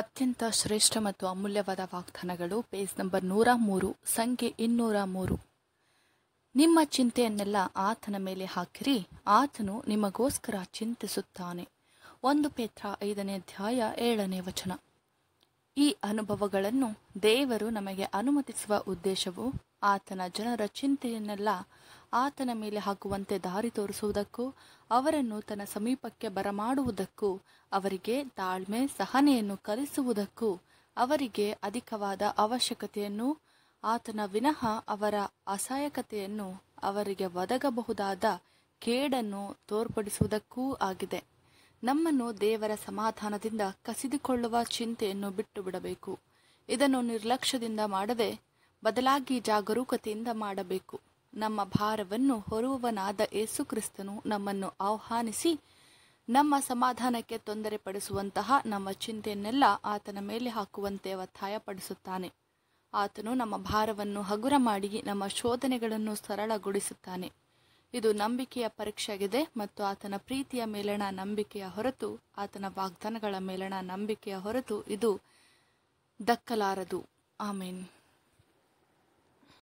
ಅತ್ಯಂತ ಶ್ರೇಷ್ಠ ಮತ್ತು ಅಮೂಲ್ಯವಾದ ವಾಗ್ದಾನಗಳು ಪೇಜ್ ನಂಬರ್ ನೂರ ಮೂರು ಸಂಖ್ಯೆ ಇನ್ನೂರ ಮೂರು ನಿಮ್ಮ ಚಿಂತೆಯನ್ನೆಲ್ಲ ಆತನ ಮೇಲೆ ಹಾಕಿರಿ ಆತನು ನಿಮಗೋಸ್ಕರ ಚಿಂತಿಸುತ್ತಾನೆ ಒಂದು ಪೇತ್ರ ಐದನೇ ಅಧ್ಯಾಯ ಏಳನೇ ವಚನ ಈ ಅನುಭವಗಳನ್ನು ದೇವರು ನಮಗೆ ಅನುಮತಿಸುವ ಉದ್ದೇಶವು ಆತನ ಜನರ ಚಿಂತೆಯನ್ನೆಲ್ಲ ಆತನ ಮೇಲೆ ಹಾಕುವಂತೆ ದಾರಿ ತೋರಿಸುವುದಕ್ಕೂ ಅವರನ್ನು ತನ್ನ ಸಮೀಪಕ್ಕೆ ಬರಮಾಡುವುದಕ್ಕೂ ಅವರಿಗೆ ತಾಳ್ಮೆ ಸಹನೆಯನ್ನು ಕಲಿಸುವುದಕ್ಕೂ ಅವರಿಗೆ ಅಧಿಕವಾದ ಅವಶ್ಯಕತೆಯನ್ನು ಆತನ ವಿನಃ ಅವರ ಅಸಹಾಯಕತೆಯನ್ನು ಅವರಿಗೆ ಒದಗಬಹುದಾದ ಕೇಡನ್ನು ತೋರ್ಪಡಿಸುವುದಕ್ಕೂ ಆಗಿದೆ ನಮ್ಮನ್ನು ದೇವರ ಸಮಾಧಾನದಿಂದ ಕಸಿದುಕೊಳ್ಳುವ ಚಿಂತೆಯನ್ನು ಬಿಟ್ಟು ಬಿಡಬೇಕು ಇದನ್ನು ನಿರ್ಲಕ್ಷ್ಯದಿಂದ ಮಾಡದೆ ಬದಲಾಗಿ ಜಾಗರೂಕತೆಯಿಂದ ಮಾಡಬೇಕು ನಮ್ಮ ಭಾರವನ್ನು ಹೊರುವವನಾದ ಯೇಸುಕ್ರಿಸ್ತನು ನಮ್ಮನ್ನು ಆಹ್ವಾನಿಸಿ ನಮ್ಮ ಸಮಾಧಾನಕ್ಕೆ ತೊಂದರೆ ಪಡಿಸುವಂತಹ ನಮ್ಮ ಚಿಂತೆಯನ್ನೆಲ್ಲ ಆತನ ಮೇಲೆ ಹಾಕುವಂತೆ ಪಡಿಸುತ್ತಾನೆ ಆತನು ನಮ್ಮ ಭಾರವನ್ನು ಹಗುರ ಮಾಡಿ ನಮ್ಮ ಶೋಧನೆಗಳನ್ನು ಸರಳಗೊಳಿಸುತ್ತಾನೆ ಇದು ನಂಬಿಕೆಯ ಪರೀಕ್ಷೆಯಾಗಿದೆ ಮತ್ತು ಆತನ ಪ್ರೀತಿಯ ಮೇಲಣ ನಂಬಿಕೆಯ ಹೊರತು ಆತನ ವಾಗ್ದಾನಗಳ ಮೇಲಣ ನಂಬಿಕೆಯ ಹೊರತು ಇದು ದಕ್ಕಲಾರದು ಆಮೇನ್